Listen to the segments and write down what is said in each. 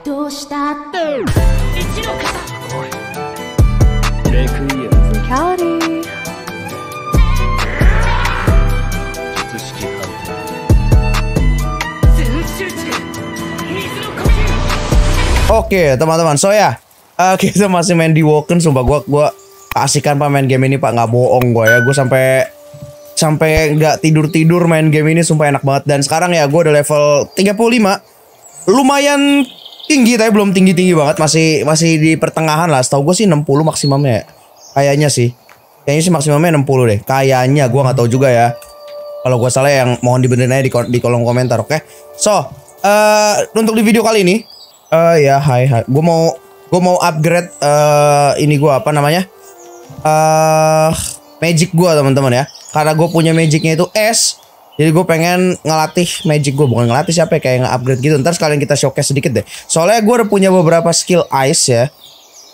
Oke teman-teman so ya uh, kita masih main di Woken sumpah gue gua asikan pak main game ini pak nggak bohong gue ya Gue sampai sampai nggak tidur tidur main game ini sumpah enak banget dan sekarang ya gue udah level 35 lumayan tinggi tapi belum tinggi tinggi banget masih masih di pertengahan lah setahu gue sih 60 maksimumnya ya. kayaknya sih kayaknya sih maksimumnya 60 deh kayaknya gue nggak tahu juga ya kalau gue salah yang mohon dibenerin aja di, di kolom komentar oke okay? so uh, untuk di video kali ini uh, ya hai hai gue mau gue mau upgrade uh, ini gue apa namanya uh, magic gue teman-teman ya karena gue punya magicnya itu S jadi gue pengen ngelatih magic gue bukan ngelatih siapa ya kayak nge-upgrade gitu. Ntar sekalian kita showcase sedikit deh. Soalnya gue udah punya beberapa skill ice ya.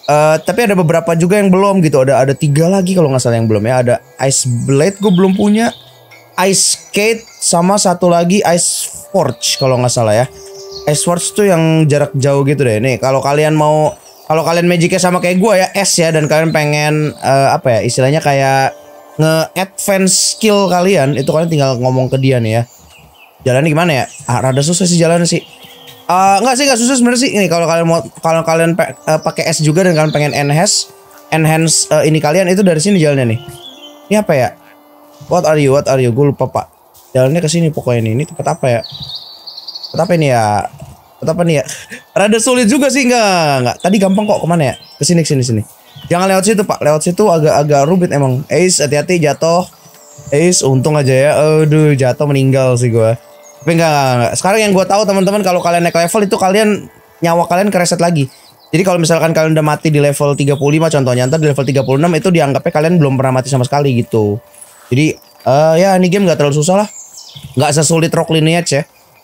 Uh, tapi ada beberapa juga yang belum gitu. Ada ada tiga lagi kalau nggak salah yang belum ya. Ada ice blade gue belum punya. Ice skate sama satu lagi ice forge kalau nggak salah ya. Ice forge tuh yang jarak jauh gitu deh. Nih kalau kalian mau kalau kalian magicnya sama kayak gue ya S ya dan kalian pengen uh, apa ya istilahnya kayak nge-advance skill kalian itu kalian tinggal ngomong ke dia nih ya. Jalannya gimana ya? Ah, rada susah sih jalannya sih. Uh, nggak sih nggak susah sebenarnya sih ini kalau kalian mau kalau kalian uh, pakai S juga dan kalian pengen enhance enhance uh, ini kalian itu dari sini jalannya nih. Ini apa ya? What are you? What are you? Gue lupa, Pak. Jalannya ke sini pokoknya ini. Ini tempat apa ya? Tempat apa ini ya? Tempat apa nih ya? Rada sulit juga sih nggak nggak Tadi gampang kok kemana ya? Ke sini ke sini sini. Jangan lewat situ pak, lewat situ agak-agak rumit emang. Ace hati-hati jatuh. Ace untung aja ya. Aduh jatuh meninggal sih gue. Tapi enggak, enggak, enggak. Sekarang yang gue tahu teman-teman kalau kalian naik level itu kalian nyawa kalian kereset lagi. Jadi kalau misalkan kalian udah mati di level 35 contohnya, ntar di level 36 itu dianggapnya kalian belum pernah mati sama sekali gitu. Jadi uh, ya ini game nggak terlalu susah lah. Nggak sesulit Rock Lineage ya.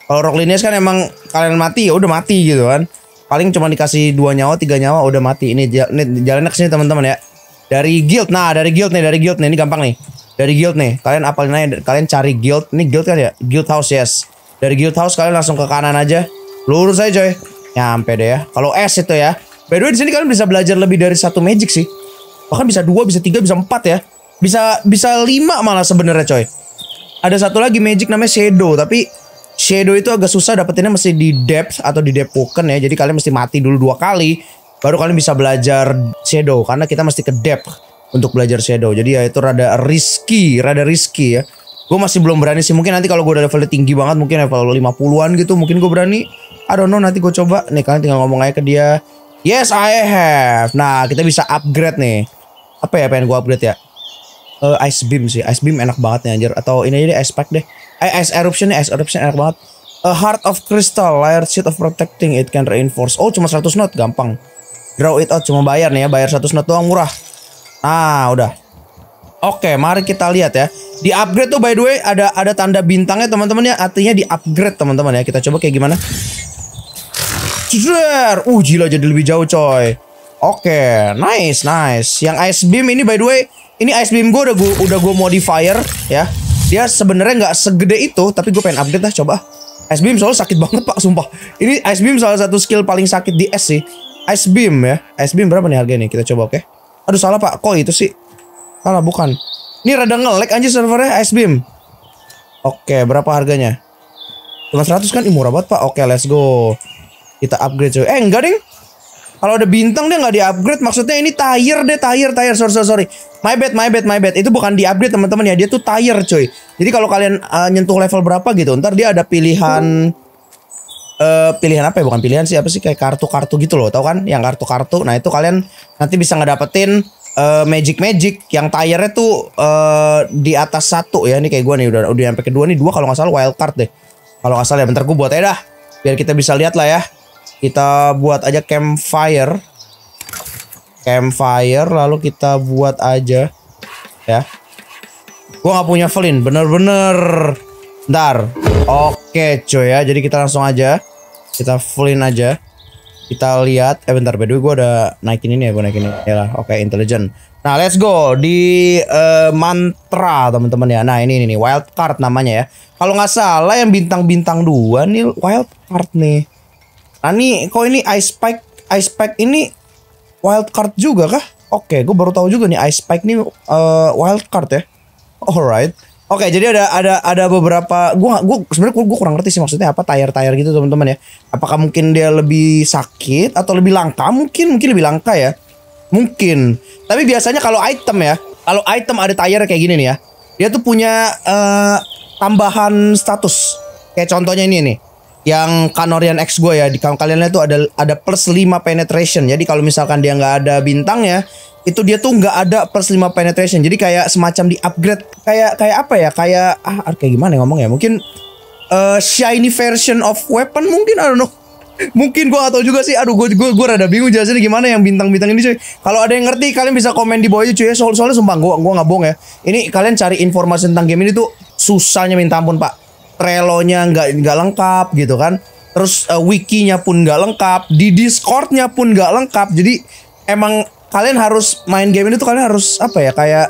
Kalau Rock Lineage kan emang kalian mati ya udah mati gitu kan paling cuma dikasih dua nyawa tiga nyawa udah mati ini, ini jalannya sini teman-teman ya dari guild nah dari guild nih dari guild nih ini gampang nih dari guild nih kalian apalin aja kalian cari guild ini guild kan ya guild house yes dari guild house kalian langsung ke kanan aja lurus aja coy nyampe deh ya kalau S itu ya by the way di sini kalian bisa belajar lebih dari satu magic sih bahkan bisa dua bisa tiga bisa empat ya bisa bisa lima malah sebenarnya coy ada satu lagi magic namanya shadow tapi shadow itu agak susah dapetinnya mesti di depth atau di depth token ya. Jadi kalian mesti mati dulu dua kali baru kalian bisa belajar shadow karena kita mesti ke depth untuk belajar shadow. Jadi ya itu rada risky, rada risky ya. Gue masih belum berani sih. Mungkin nanti kalau gue udah levelnya tinggi banget mungkin level 50-an gitu mungkin gue berani. I don't know nanti gue coba. Nih kalian tinggal ngomong aja ke dia. Yes I have. Nah kita bisa upgrade nih. Apa ya pengen gue upgrade ya? Uh, ice beam sih. Ice beam enak banget nih anjir. Atau ini aja deh ice pack deh eh, ice eruption ice eruption enak banget. A heart of crystal, layer sheet of protecting, it can reinforce. Oh, cuma 100 not, gampang. Draw it out, cuma bayar nih ya, bayar 100 knot doang murah. Nah, udah. Oke, mari kita lihat ya. Di upgrade tuh by the way ada ada tanda bintangnya teman-teman ya, artinya di upgrade teman-teman ya. Kita coba kayak gimana. Jeder. Uh, gila jadi lebih jauh coy. Oke, nice, nice. Yang ice beam ini by the way, ini ice beam gue udah gue udah gue modifier ya Ya sebenarnya nggak segede itu, tapi gue pengen update lah coba. Ice Beam soalnya sakit banget pak, sumpah. Ini Ice Beam salah satu skill paling sakit di S sih. Ice Beam ya. Ice Beam berapa nih harganya Kita coba oke. Okay? Aduh salah pak, kok itu sih? Salah bukan. Ini rada ngelek aja anjir servernya Ice Beam. Oke, okay, berapa harganya? Cuma 100 kan? Ih, murah banget pak. Oke, okay, let's go. Kita upgrade coy. Eh enggak ding. Kalau ada bintang dia nggak di-upgrade, maksudnya ini tire deh, tire, tire, sorry, sorry, sorry. My bad, my bad, my bad. Itu bukan di-upgrade teman-teman ya, dia tuh tire coy. Jadi kalau kalian uh, nyentuh level berapa gitu, ntar dia ada pilihan uh, pilihan apa ya? Bukan pilihan sih, apa sih kayak kartu-kartu gitu loh, tau kan? Yang kartu-kartu. Nah, itu kalian nanti bisa ngedapetin uh, eh, magic magic yang tire-nya tuh uh, di atas satu ya. Ini kayak gua nih udah udah sampai kedua nih, dua kalau nggak salah wild card deh. Kalau nggak salah ya bentar gua buat aja dah biar kita bisa lihat lah ya. Kita buat aja campfire. Campfire lalu kita buat aja ya. Gua nggak punya Flint, bener-bener. Ntar. Oke, cuy ya. Jadi kita langsung aja kita Flint aja. Kita lihat eh bentar, by the way gua ada naikin ini ya, gua naikin ini. ya oke okay, intelligent. Nah, let's go di uh, mantra teman-teman ya. Nah, ini ini wild card namanya ya. Kalau nggak salah yang bintang-bintang dua nih wild card nih. Nah ini kok ini Ice Spike, Ice Spike ini wild card juga kah? Oke, okay, gue baru tahu juga nih Ice Spike nih eh, uh, wild card ya. Alright. Oke, jadi ada ada ada beberapa gua gua sebenarnya gua, gua kurang ngerti sih maksudnya apa tayar-tayar gitu teman-teman ya. Apakah mungkin dia lebih sakit atau lebih langka? Mungkin mungkin lebih langka ya. Mungkin. Tapi biasanya kalau item ya, kalau item ada tayar kayak gini nih ya. Dia tuh punya uh, tambahan status. Kayak contohnya ini nih yang Kanorian X gue ya di kalian lihat tuh ada ada plus 5 penetration jadi kalau misalkan dia nggak ada bintang ya itu dia tuh nggak ada plus 5 penetration jadi kayak semacam di upgrade kayak kayak apa ya kayak ah kayak gimana ya ngomong ya mungkin uh, shiny version of weapon mungkin I don't know mungkin gue atau juga sih aduh gue gue gue rada bingung jelasin gimana yang bintang-bintang ini cuy kalau ada yang ngerti kalian bisa komen di bawah aja cuy ya. soal soalnya sumpah gue gue nggak bohong ya ini kalian cari informasi tentang game ini tuh susahnya minta ampun pak relonya nggak nggak lengkap gitu kan terus uh, wikinya pun nggak lengkap di discordnya pun nggak lengkap jadi emang kalian harus main game ini tuh kalian harus apa ya kayak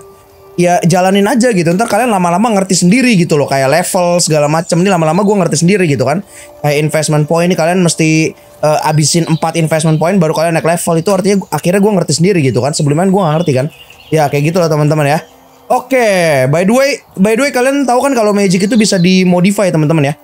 ya jalanin aja gitu ntar kalian lama-lama ngerti sendiri gitu loh kayak level segala macam ini lama-lama gue ngerti sendiri gitu kan kayak investment point ini kalian mesti uh, abisin 4 investment point baru kalian naik level itu artinya akhirnya gue ngerti sendiri gitu kan sebelumnya gue gak ngerti kan ya kayak gitu loh teman-teman ya Oke, okay. by the way, by the way kalian tahu kan kalau magic itu bisa dimodify teman-teman ya.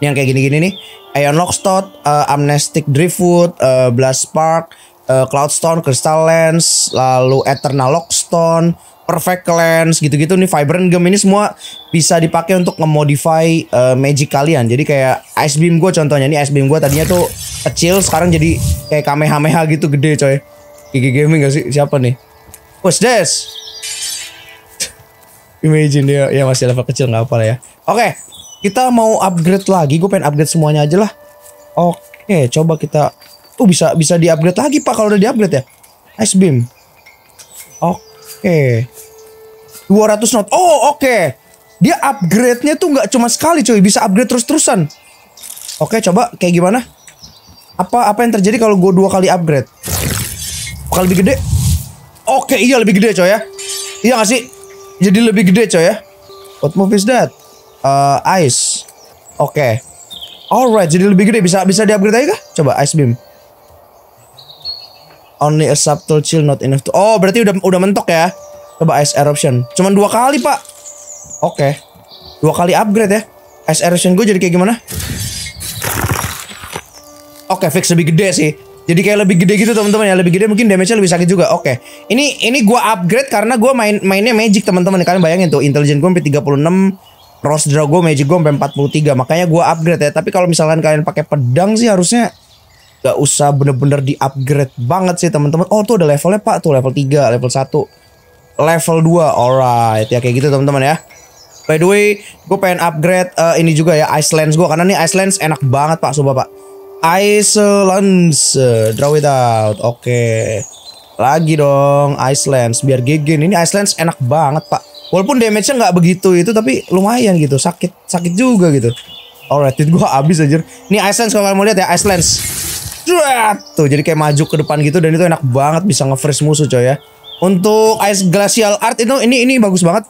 Yang kayak gini-gini nih, Ion Lockstot, uh, Amnestic Driftwood, uh, Blast Spark, uh, Cloudstone, Crystal Lens, lalu Eternal Lockstone, Perfect Lens, gitu-gitu nih Vibrant Gem ini semua bisa dipakai untuk nge-modify uh, magic kalian. Jadi kayak Ice Beam gue contohnya nih Ice Beam gue tadinya tuh kecil sekarang jadi kayak Kamehameha gitu gede coy. Gigi Gaming gak sih? Siapa nih? What's this? Imagine dia ya masih level kecil nggak apa-apa ya. Oke, okay, kita mau upgrade lagi. Gue pengen upgrade semuanya aja lah. Oke, okay, coba kita. Tuh bisa bisa di upgrade lagi pak kalau udah di upgrade ya. Ice beam. Oke. Okay. 200 knot. Oh oke. Okay. Dia upgrade-nya tuh nggak cuma sekali cuy. Bisa upgrade terus-terusan. Oke okay, coba kayak gimana? Apa apa yang terjadi kalau gue dua kali upgrade? Kalau lebih gede? Oke okay, iya lebih gede coy ya. Iya gak sih? jadi lebih gede coy ya what move is that uh, ice oke okay. alright jadi lebih gede bisa bisa upgrade aja kah coba ice beam only a subtle chill not enough to oh berarti udah udah mentok ya coba ice eruption cuman dua kali pak oke okay. dua kali upgrade ya ice eruption gue jadi kayak gimana oke okay, fix lebih gede sih jadi kayak lebih gede gitu teman-teman ya, lebih gede mungkin damage-nya lebih sakit juga. Oke. Okay. Ini ini gua upgrade karena gua main mainnya magic teman-teman. Kalian bayangin tuh intelligence gua sampai 36, rose draw gua magic gua sampai 43. Makanya gua upgrade ya. Tapi kalau misalkan kalian pakai pedang sih harusnya gak usah bener-bener di upgrade banget sih teman-teman. Oh, tuh ada levelnya Pak, tuh level 3, level 1, level 2. Alright, ya kayak gitu teman-teman ya. By the way, gua pengen upgrade uh, ini juga ya lens gua karena nih lens enak banget Pak, sumpah, Pak Iceland draw it out. Oke. Okay. Lagi dong Iceland biar gegen Ini Iceland enak banget, Pak. Walaupun damage-nya nggak begitu itu tapi lumayan gitu. Sakit sakit juga gitu. Alright, itu gua habis aja. Ini Iceland kalau kalian mau lihat ya Iceland. Tuh, jadi kayak maju ke depan gitu dan itu enak banget bisa nge-freeze musuh coy ya. Untuk Ice Glacial Art itu ini ini bagus banget.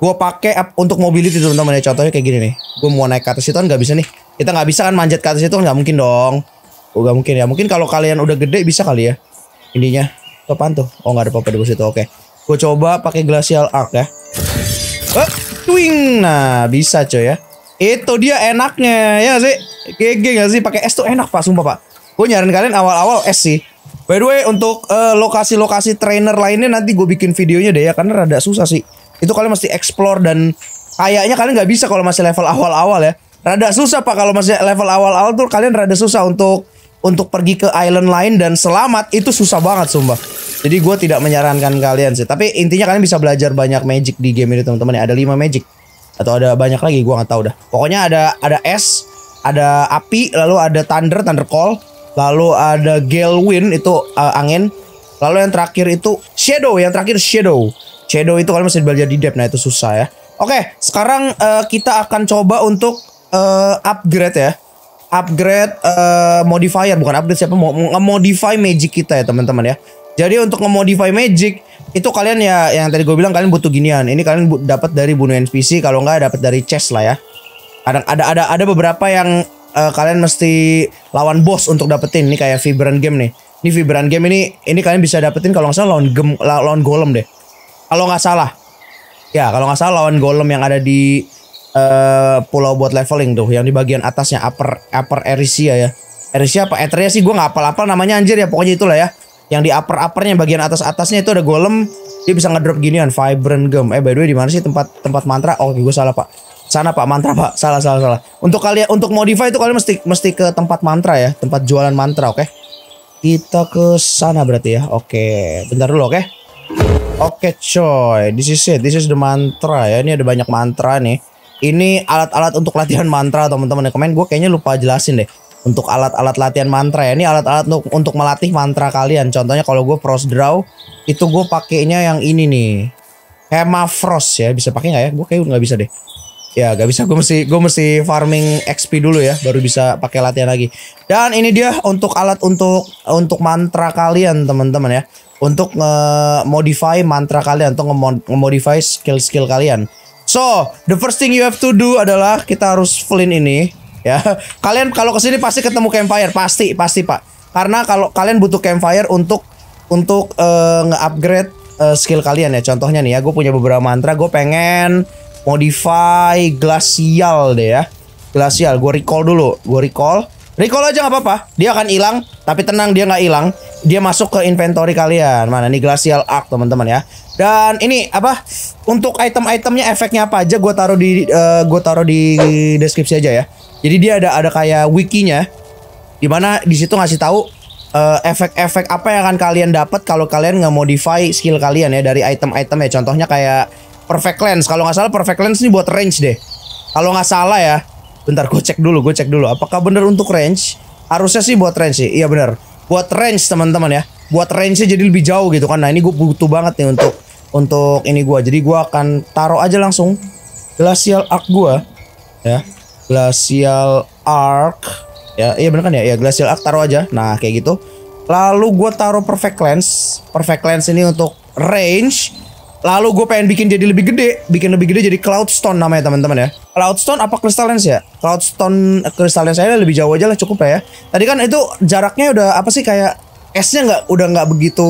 Gua pakai untuk mobility teman-teman ya contohnya kayak gini nih. Gua mau naik ke atas itu kan nggak bisa nih kita nggak bisa kan manjat ke atas itu nggak mungkin dong oh gak mungkin ya mungkin kalau kalian udah gede bisa kali ya ininya tuh tuh oh nggak ada apa-apa di itu. oke gue coba pakai glacial arc ya oh, twing nah bisa coy ya itu dia enaknya ya gak sih GG gak sih pakai es tuh enak pak sumpah pak gue nyaranin kalian awal-awal es sih By the way, untuk eh, lokasi-lokasi uh, lokasi trainer lainnya nanti gue bikin videonya deh ya, karena rada susah sih. Itu kalian mesti explore dan kayaknya kalian nggak bisa kalau masih level awal-awal ya rada susah pak kalau masih level awal-awal tuh kalian rada susah untuk untuk pergi ke island lain dan selamat itu susah banget sumpah. Jadi gue tidak menyarankan kalian sih. Tapi intinya kalian bisa belajar banyak magic di game ini teman-teman ya. Ada lima magic atau ada banyak lagi gue nggak tahu dah. Pokoknya ada ada es, ada api, lalu ada thunder, thunder call, lalu ada gale wind itu uh, angin. Lalu yang terakhir itu shadow, yang terakhir shadow. Shadow itu kalian masih belajar di depth, nah itu susah ya. Oke, sekarang uh, kita akan coba untuk uh, upgrade ya upgrade uh, modifier bukan upgrade siapa mau modify magic kita ya teman-teman ya. Jadi untuk nge-modify magic itu kalian ya yang tadi gue bilang kalian butuh ginian. Ini kalian dapat dari bunuh NPC kalau nggak dapat dari chest lah ya. Ada ada ada ada beberapa yang uh, kalian mesti lawan bos untuk dapetin ini kayak vibrant game nih. Ini vibrant game ini ini kalian bisa dapetin kalau nggak salah lawan gem lawan golem deh. Kalau nggak salah. Ya, kalau nggak salah lawan golem yang ada di Eh, pulau buat leveling tuh yang di bagian atasnya upper upper Erisia ya. Erisia apa Etria sih gue nggak apa apa namanya anjir ya pokoknya itulah ya. Yang di upper uppernya bagian atas atasnya itu ada golem dia bisa ngedrop ginian vibrant gem. Eh by the way di mana sih tempat tempat mantra? Oh gue salah pak. Sana pak mantra pak. Salah salah salah. Untuk kalian untuk modify itu kalian mesti mesti ke tempat mantra ya tempat jualan mantra oke. Okay? Kita ke sana berarti ya. Oke okay. bentar dulu oke. Okay? Oke okay, coy, this is it, this is the mantra ya. Ini ada banyak mantra nih ini alat-alat untuk latihan mantra teman-teman ya komen gue kayaknya lupa jelasin deh untuk alat-alat latihan mantra ya. ini alat-alat untuk, untuk melatih mantra kalian contohnya kalau gue frost draw itu gue pakainya yang ini nih Hema Frost ya bisa pakai nggak ya gue kayaknya nggak bisa deh ya nggak bisa gue mesti gue mesti farming XP dulu ya baru bisa pakai latihan lagi dan ini dia untuk alat untuk untuk mantra kalian teman-teman ya untuk nge-modify mantra kalian atau nge-modify skill-skill kalian So, the first thing you have to do adalah kita harus full in ini ya. Kalian kalau ke sini pasti ketemu campfire, pasti, pasti Pak. Karena kalau kalian butuh campfire untuk untuk uh, nge-upgrade uh, skill kalian ya. Contohnya nih ya, gue punya beberapa mantra, gue pengen modify glacial deh ya. Glacial, gue recall dulu, gue recall. Recall aja nggak apa-apa. Dia akan hilang, tapi tenang dia nggak hilang. Dia masuk ke inventory kalian. Mana nih Glacial Arc teman-teman ya. Dan ini apa? Untuk item-itemnya efeknya apa aja? Gue taruh di uh, eh, gue taruh di deskripsi aja ya. Jadi dia ada ada kayak wikinya, Di mana di situ ngasih tahu eh, efek-efek uh, efek apa yang akan kalian dapat kalau kalian nggak modify skill kalian ya dari item-item ya. Contohnya kayak Perfect Lens. Kalau nggak salah Perfect Lens ini buat range deh. Kalau nggak salah ya, bentar gue cek dulu gue cek dulu apakah benar untuk range harusnya sih buat range sih iya benar buat range teman-teman ya buat range jadi lebih jauh gitu kan nah ini gue butuh banget nih untuk untuk ini gue jadi gue akan taruh aja langsung glacial arc gue ya glacial arc ya iya bener kan ya ya glacial arc taruh aja nah kayak gitu lalu gue taruh perfect lens perfect lens ini untuk range Lalu gue pengen bikin jadi lebih gede, bikin lebih gede jadi cloud stone namanya teman-teman ya. Cloud stone apa Crystal Lens ya? Cloud Cloudstone eh, Crystal Lens saya lebih jauh aja lah cukup ya. Tadi kan itu jaraknya udah apa sih kayak esnya nggak udah nggak begitu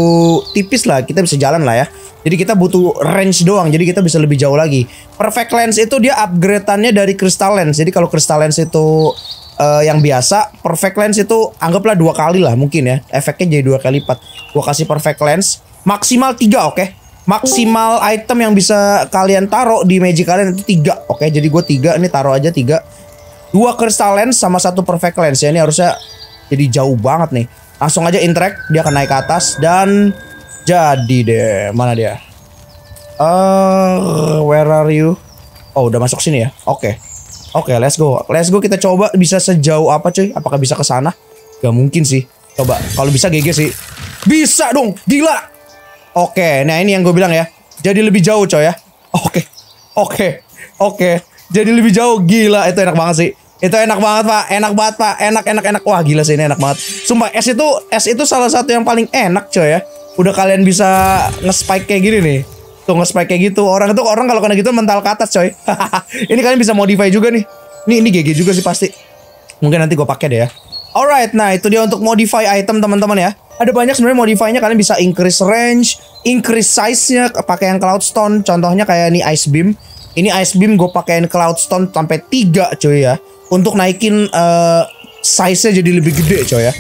tipis lah, kita bisa jalan lah ya. Jadi kita butuh range doang, jadi kita bisa lebih jauh lagi. Perfect Lens itu dia upgradeannya dari Crystal Lens. Jadi kalau Crystal Lens itu uh, yang biasa, Perfect Lens itu anggaplah dua kali lah mungkin ya. Efeknya jadi dua kali lipat. Gua kasih Perfect Lens maksimal tiga, oke? Okay? maksimal item yang bisa kalian taruh di magic kalian itu tiga oke jadi gue tiga ini taruh aja tiga dua crystal lens sama satu perfect lens ya ini harusnya jadi jauh banget nih langsung aja interact dia akan naik ke atas dan jadi deh mana dia uh, where are you oh udah masuk sini ya oke oke let's go let's go kita coba bisa sejauh apa cuy apakah bisa ke sana gak mungkin sih coba kalau bisa GG sih bisa dong gila Oke, nah ini yang gue bilang ya. Jadi lebih jauh coy ya. Oke, oke, oke. Jadi lebih jauh, gila itu enak banget sih. Itu enak banget pak, enak banget pak, enak enak enak. Wah gila sih ini enak banget. Sumpah S itu S itu salah satu yang paling enak coy ya. Udah kalian bisa nge-spike kayak gini nih. Tuh nge-spike kayak gitu. Orang itu orang kalau kena gitu mental ke atas coy. ini kalian bisa modify juga nih. Nih ini GG juga sih pasti. Mungkin nanti gue pakai deh ya. Alright, nah itu dia untuk modify item teman-teman ya ada banyak sebenarnya modify kalian bisa increase range, increase size-nya pakai yang stone. Contohnya kayak ini ice beam. Ini ice beam gue pakaiin stone sampai tiga, coy ya. Untuk naikin uh, size-nya jadi lebih gede coy ya.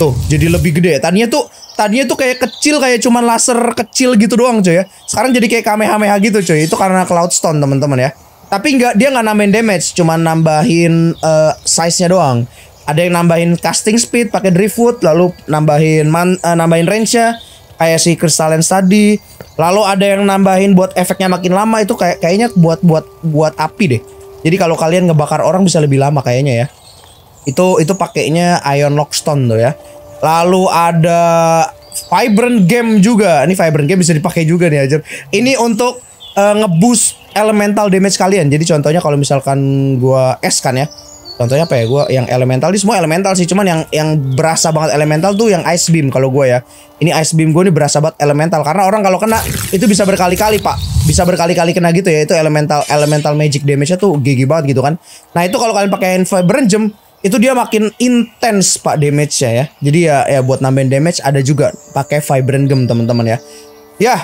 Tuh, jadi lebih gede. Tadinya tuh tadinya tuh kayak kecil kayak cuman laser kecil gitu doang coy ya. Sekarang jadi kayak kamehameha gitu coy. Itu karena cloud stone teman-teman ya. Tapi nggak dia nggak nambahin damage, cuman nambahin uh, size-nya doang ada yang nambahin casting speed pakai driftwood lalu nambahin man, uh, nambahin range nya kayak si crystal Crystalline tadi lalu ada yang nambahin buat efeknya makin lama itu kayak kayaknya buat buat buat api deh jadi kalau kalian ngebakar orang bisa lebih lama kayaknya ya itu itu pakainya ion lockstone tuh ya lalu ada vibrant game juga ini vibrant game bisa dipakai juga nih aja ini untuk uh, ngeboost elemental damage kalian jadi contohnya kalau misalkan gua es kan ya contohnya apa ya gue yang elemental ini semua elemental sih cuman yang yang berasa banget elemental tuh yang ice beam kalau gue ya ini ice beam gue ini berasa banget elemental karena orang kalau kena itu bisa berkali-kali pak bisa berkali-kali kena gitu ya itu elemental elemental magic damage-nya tuh gigi banget gitu kan nah itu kalau kalian pakai gem, itu dia makin intense pak damage-nya ya jadi ya ya buat nambahin damage ada juga pakai vibrant gem teman-teman ya ya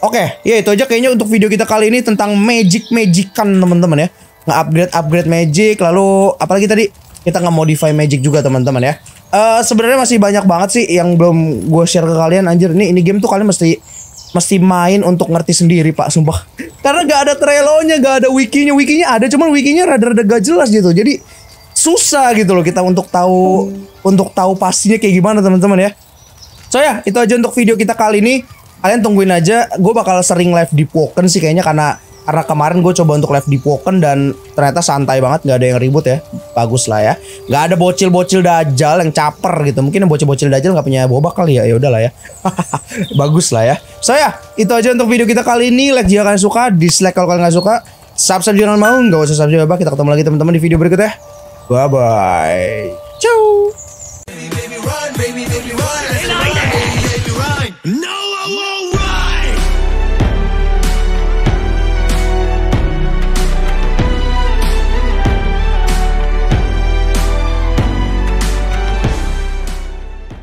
oke okay. ya itu aja kayaknya untuk video kita kali ini tentang magic magican teman-teman ya nge-upgrade upgrade magic lalu apalagi tadi kita nge-modify magic juga teman-teman ya. Uh, sebenarnya masih banyak banget sih yang belum gue share ke kalian anjir ini ini game tuh kalian mesti mesti main untuk ngerti sendiri pak sumpah karena gak ada trelonya gak ada wikinya wikinya ada cuman wikinya rada-rada gak jelas gitu jadi susah gitu loh kita untuk tahu hmm. untuk tahu pastinya kayak gimana teman-teman ya so ya itu aja untuk video kita kali ini kalian tungguin aja gue bakal sering live di Woken sih kayaknya karena karena kemarin gue coba untuk live di Woken dan ternyata santai banget nggak ada yang ribut ya bagus lah ya nggak ada bocil-bocil dajal yang caper gitu mungkin yang bocil-bocil dajal nggak punya boba kali ya ya udahlah ya bagus lah ya So ya, itu aja untuk video kita kali ini like jika kalian suka dislike kalau kalian nggak suka subscribe jangan mau nggak usah subscribe apa kita ketemu lagi teman-teman di video berikutnya bye bye ciao